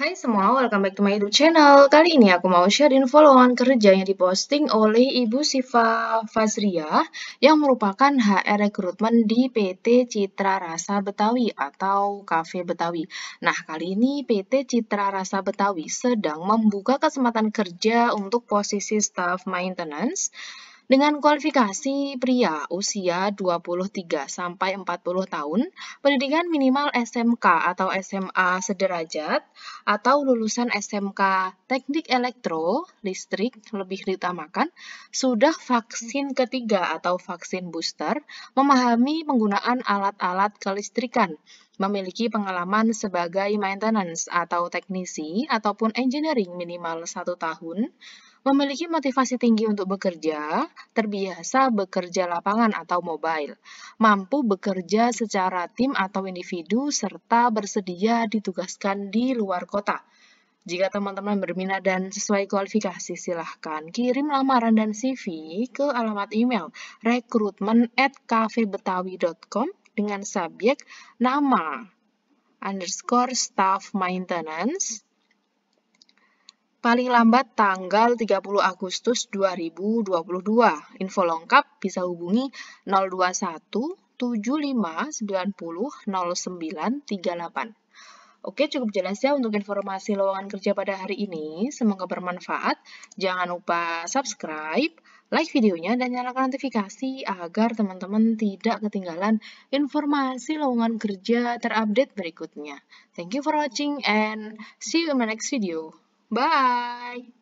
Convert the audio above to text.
Hai semua, welcome back to my YouTube channel. Kali ini aku mau share info lowongan kerja yang diposting oleh Ibu Siva Fazria yang merupakan HR rekrutmen di PT Citra Rasa Betawi atau Cafe Betawi. Nah, kali ini PT Citra Rasa Betawi sedang membuka kesempatan kerja untuk posisi staff maintenance dengan kualifikasi pria usia 23 40 tahun, pendidikan minimal SMK atau SMA sederajat atau lulusan SMK Teknik Elektro, Listrik lebih ditamakan, sudah vaksin ketiga atau vaksin booster, memahami penggunaan alat-alat kelistrikan, memiliki pengalaman sebagai maintenance atau teknisi ataupun engineering minimal satu tahun, memiliki motivasi tinggi untuk bekerja, terbiasa bekerja lapangan atau mobile, mampu bekerja secara tim atau individu, serta bersedia ditugaskan di luar kota. Jika teman-teman berminat dan sesuai kualifikasi, silahkan kirim lamaran dan CV ke alamat email rekrutmen dengan subjek nama underscore staff maintenance paling lambat tanggal 30 Agustus 2022. Info lengkap bisa hubungi 021 75 90 09 38. Oke, cukup jelas ya untuk informasi lowongan kerja pada hari ini. Semoga bermanfaat. Jangan lupa subscribe, like videonya, dan nyalakan notifikasi agar teman-teman tidak ketinggalan informasi lowongan kerja terupdate berikutnya. Thank you for watching and see you in my next video. Bye